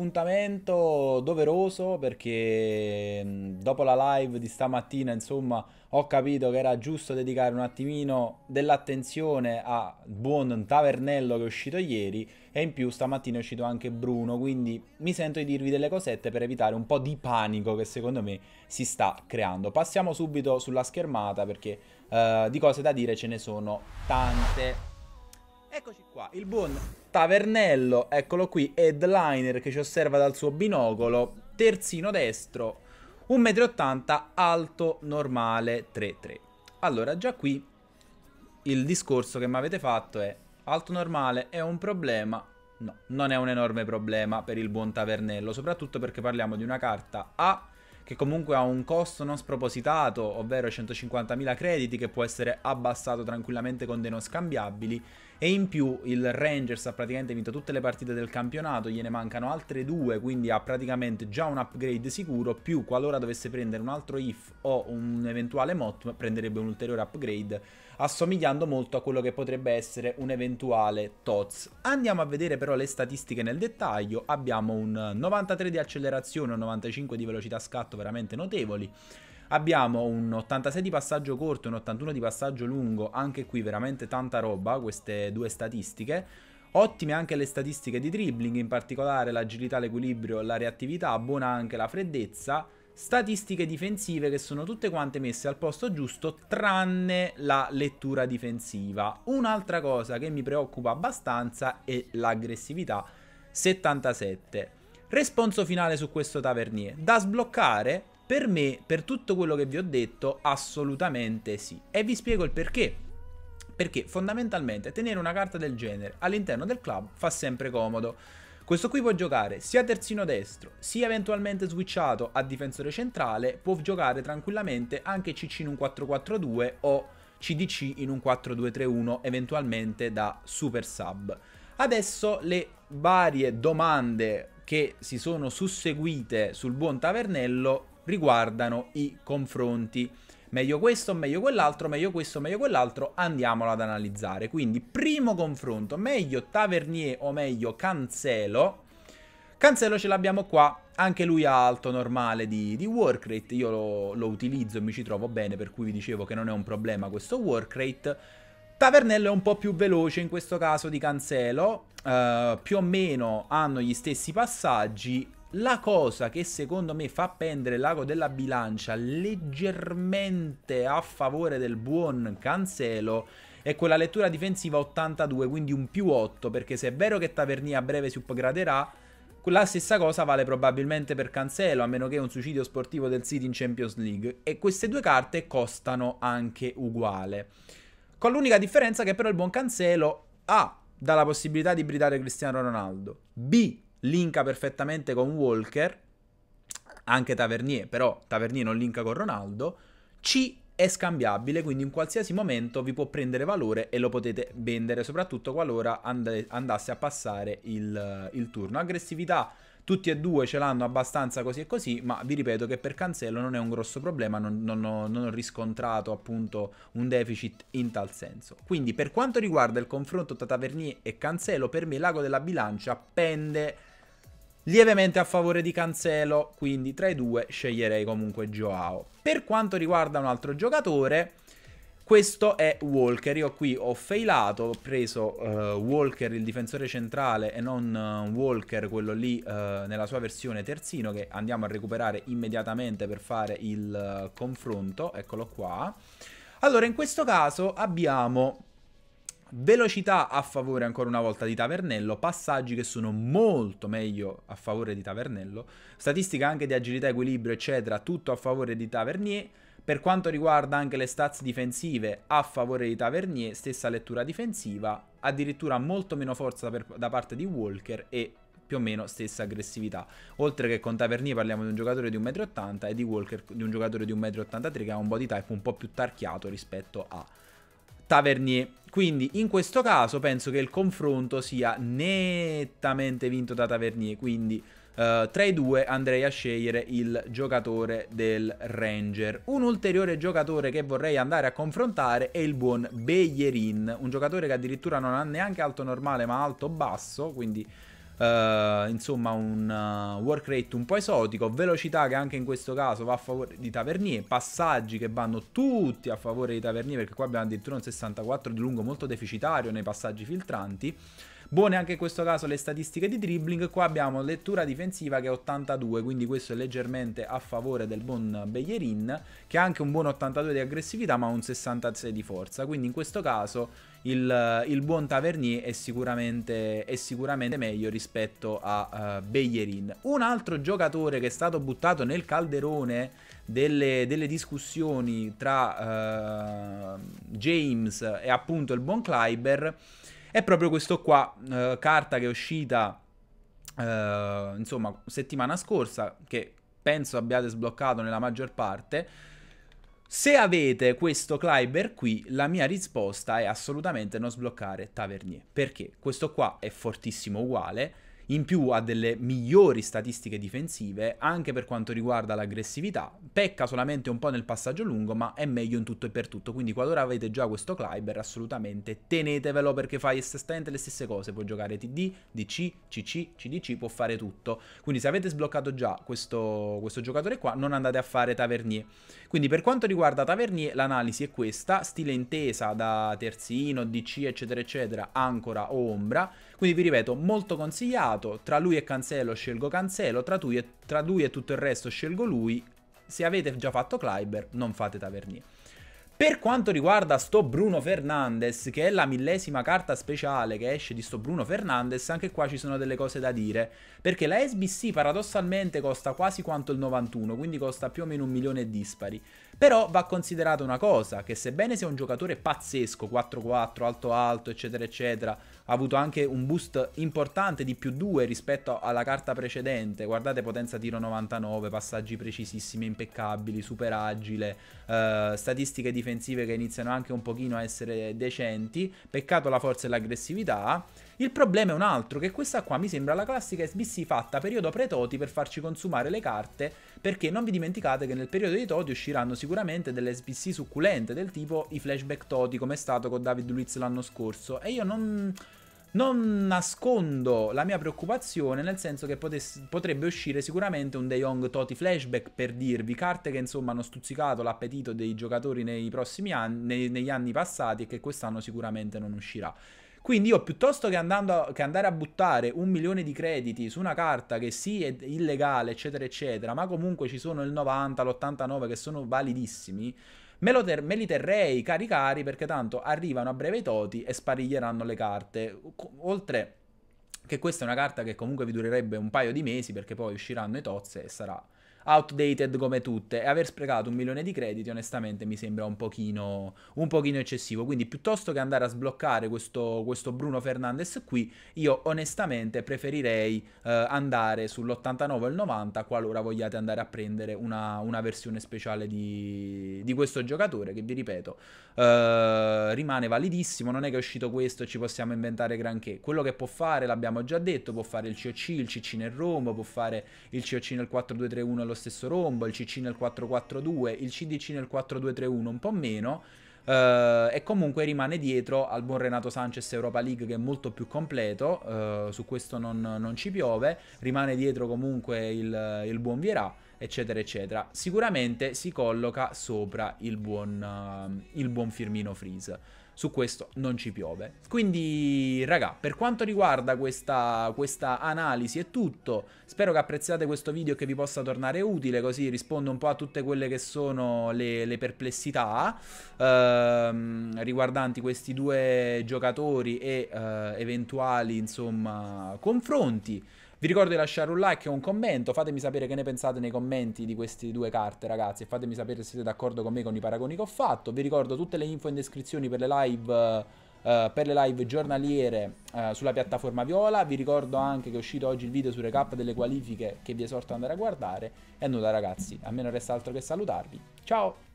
appuntamento doveroso perché mm, dopo la live di stamattina, insomma, ho capito che era giusto dedicare un attimino dell'attenzione a buon tavernello che è uscito ieri e in più stamattina è uscito anche Bruno, quindi mi sento di dirvi delle cosette per evitare un po' di panico che secondo me si sta creando. Passiamo subito sulla schermata perché uh, di cose da dire ce ne sono tante. Eccoci qua, il buon Tavernello, eccolo qui, headliner che ci osserva dal suo binocolo, terzino destro, 1,80 m, alto normale 3,3. Allora, già qui il discorso che mi avete fatto è alto normale è un problema. No, non è un enorme problema per il buon Tavernello, soprattutto perché parliamo di una carta A che comunque ha un costo non spropositato, ovvero 150.000 crediti, che può essere abbassato tranquillamente con dei non scambiabili. E in più il Rangers ha praticamente vinto tutte le partite del campionato, gliene mancano altre due, quindi ha praticamente già un upgrade sicuro, più qualora dovesse prendere un altro if o un eventuale MOT, prenderebbe un ulteriore upgrade assomigliando molto a quello che potrebbe essere un eventuale TOTS. Andiamo a vedere però le statistiche nel dettaglio, abbiamo un 93 di accelerazione, un 95 di velocità scatto veramente notevoli, Abbiamo un 86 di passaggio corto e un 81 di passaggio lungo, anche qui veramente tanta roba queste due statistiche. Ottime anche le statistiche di dribbling, in particolare l'agilità, l'equilibrio, la reattività, buona anche la freddezza statistiche difensive che sono tutte quante messe al posto giusto tranne la lettura difensiva. Un'altra cosa che mi preoccupa abbastanza è l'aggressività 77. Responso finale su questo Tavernier. Da sbloccare? Per me, per tutto quello che vi ho detto, assolutamente sì. E vi spiego il perché. Perché fondamentalmente tenere una carta del genere all'interno del club fa sempre comodo. Questo qui può giocare sia terzino destro, sia eventualmente switchato a difensore centrale, può giocare tranquillamente anche CC in un 4-4-2 o CDC in un 4-2-3-1 eventualmente da super sub. Adesso le varie domande che si sono susseguite sul buon tavernello riguardano i confronti meglio questo, meglio quell'altro, meglio questo, meglio quell'altro, andiamolo ad analizzare. Quindi, primo confronto, meglio Tavernier o meglio Cancelo. Cancelo ce l'abbiamo qua, anche lui ha alto normale di, di work rate, io lo, lo utilizzo e mi ci trovo bene, per cui vi dicevo che non è un problema questo work rate. Tavernello è un po' più veloce in questo caso di Cancelo, uh, più o meno hanno gli stessi passaggi, la cosa che secondo me fa pendere l'ago della bilancia leggermente a favore del buon Cancelo è quella lettura difensiva 82, quindi un più 8, perché se è vero che Tavernia a breve si upgraderà, la stessa cosa vale probabilmente per Cancelo, a meno che un suicidio sportivo del City in Champions League. E queste due carte costano anche uguale. Con l'unica differenza che però il buon Cancelo A. dà la possibilità di bridare Cristiano Ronaldo. B linka perfettamente con Walker, anche Tavernier, però Tavernier non linka con Ronaldo, C è scambiabile, quindi in qualsiasi momento vi può prendere valore e lo potete vendere, soprattutto qualora and- andasse a passare il, il turno. Aggressività tutti e due ce l'hanno abbastanza così e così, ma vi ripeto che per Cancelo non è un grosso problema, non, non, ho, non, ho, riscontrato appunto un deficit in tal senso. Quindi per quanto riguarda il confronto tra Tavernier e Cancelo, per me l'ago della bilancia pende lievemente a favore di Cancelo, quindi tra i due sceglierei comunque Joao. Per quanto riguarda un altro giocatore, questo è Walker. Io qui ho failato, ho preso uh, Walker, il difensore centrale, e non uh, Walker, quello lì uh, nella sua versione terzino, che andiamo a recuperare immediatamente per fare il confronto. Eccolo qua. Allora, in questo caso abbiamo Velocità a favore ancora una volta di Tavernello, passaggi che sono molto meglio a favore di Tavernello, statistica anche di agilità, equilibrio eccetera, tutto a favore di Tavernier. Per quanto riguarda anche le stats difensive a favore di Tavernier, stessa lettura difensiva, addirittura molto meno forza per, da parte di Walker e più o meno stessa aggressività. Oltre che con Tavernier parliamo di un giocatore di 1,80m e di Walker di un giocatore di 1,83m che ha un body type un po' più tarchiato rispetto a Tavernier. Quindi in questo caso penso che il confronto sia nettamente vinto da Tavernier, quindi Uh, tra i due andrei a scegliere il giocatore del Ranger. Un ulteriore giocatore che vorrei andare a confrontare è il buon Beyerin, un giocatore che addirittura non ha neanche alto normale ma alto basso, quindi eh, insomma un uh, work rate un po' esotico, velocità che anche in questo caso va a favore di Tavernier, passaggi che vanno tutti a favore di Tavernier perché qua abbiamo addirittura un 64 di lungo molto deficitario nei passaggi filtranti. Buone anche in questo caso le statistiche di dribbling, qua abbiamo lettura difensiva che è 82, quindi questo è leggermente a favore del buon Beglierin, che ha anche un buon 82 di aggressività ma un 66 di forza, quindi in questo caso il, il buon Tavernier è sicuramente, è sicuramente meglio rispetto a uh, eh, Beglierin. Un altro giocatore che è stato buttato nel calderone delle, delle, discussioni tra uh, James e appunto il buon Kleiber è proprio questo qua, eh, carta che è uscita eh, insomma settimana scorsa, che penso abbiate sbloccato nella maggior parte. Se avete questo Kleiber qui, la mia risposta è assolutamente non sbloccare Tavernier, perché questo qua è fortissimo uguale, in più ha delle migliori statistiche difensive anche per quanto riguarda l'aggressività, pecca solamente un po' nel passaggio lungo ma è meglio in tutto e per tutto, quindi qualora avete già questo Kleiber assolutamente tenetevelo perché fa esattamente le stesse cose, può giocare TD, DC, CC, CDC, può fare tutto, quindi se avete sbloccato già questo, questo giocatore qua non andate a fare Tavernier, quindi per quanto riguarda Tavernier l'analisi è questa, stile intesa da terzino, DC eccetera eccetera, ancora o ombra, quindi vi ripeto molto consigliato, votato, tra lui e Cancelo scelgo Cancelo, tra, e, tra lui e tutto il resto scelgo lui, se avete già fatto Kleiber non fate Tavernier. Per quanto riguarda sto Bruno Fernandes, che è la millesima carta speciale che esce di sto Bruno Fernandes, anche qua ci sono delle cose da dire, perché la SBC paradossalmente costa quasi quanto il 91, quindi costa più o meno un milione e dispari. Però va considerata una cosa, che sebbene sia un giocatore pazzesco, 4-4, alto-alto, eccetera, eccetera, ha avuto anche un boost importante di più 2 rispetto alla carta precedente, guardate potenza tiro 99, passaggi precisissimi, impeccabili, super agile, eh, statistiche difensive che iniziano anche un pochino a essere decenti, peccato la forza e l'aggressività, il problema è un altro, che questa qua mi sembra la classica SBC fatta a periodo pre-Toti per farci consumare le carte, perché non vi dimenticate che nel periodo di Toti usciranno sicuramente delle SBC succulente, del tipo i flashback Toti come è stato con David Luiz l'anno scorso, e io non... Non nascondo la mia preoccupazione, nel senso che potesse, potrebbe uscire sicuramente un De Young Toti flashback per dirvi, carte che insomma hanno stuzzicato l'appetito dei giocatori nei prossimi anni, nei, negli anni passati e che quest'anno sicuramente non uscirà. Quindi io piuttosto che, a, che, andare a buttare un milione di crediti su una carta che sì è illegale, eccetera, eccetera, ma comunque ci sono il 90, l'89 che sono validissimi, me, ter- me li terrei cari cari perché tanto arrivano a breve i toti e spariglieranno le carte. Oltre che questa è una carta che comunque vi durerebbe un paio di mesi perché poi usciranno i tozze e sarà outdated come tutte e aver sprecato un milione di crediti onestamente mi sembra un pochino, un pochino eccessivo. Quindi piuttosto che andare a sbloccare questo, questo Bruno Fernandes qui, io onestamente preferirei eh, andare sull'89 o il 90 qualora vogliate andare a prendere una, una versione speciale di, di, questo giocatore che vi ripeto eh, rimane validissimo, non è che è uscito questo e ci possiamo inventare granché. Quello che può fare l'abbiamo già detto, può fare il COC, il CC nel Roma, può fare il COC nel 4231 allo stesso rombo, il CC nel 442, il CDC nel 4231 un po' meno, Uh, e comunque rimane dietro al buon Renato Sanchez Europa League che è molto più completo, uh, su questo non, non, ci piove, rimane dietro comunque il, il, buon Vierà, eccetera, eccetera. Sicuramente si colloca sopra il buon, uh, il buon Firmino Freeze su questo non ci piove. Quindi, raga, per quanto riguarda questa, questa analisi è tutto. Spero che apprezziate questo video e che vi possa tornare utile, così rispondo un po' a tutte quelle che sono le, le perplessità ehm, riguardanti questi due giocatori e eh, eventuali, insomma, confronti. Vi ricordo di lasciare un like e un commento, fatemi sapere che ne pensate nei commenti di queste due carte ragazzi e fatemi sapere se siete d'accordo con me con i paragoni che ho fatto. Vi ricordo tutte le info in descrizione per le live... Uh, per le live giornaliere uh, sulla piattaforma Viola. Vi ricordo anche che è uscito oggi il video sul recap delle qualifiche che vi esorto ad andare a guardare. E nulla ragazzi, a me non resta altro che salutarvi. Ciao!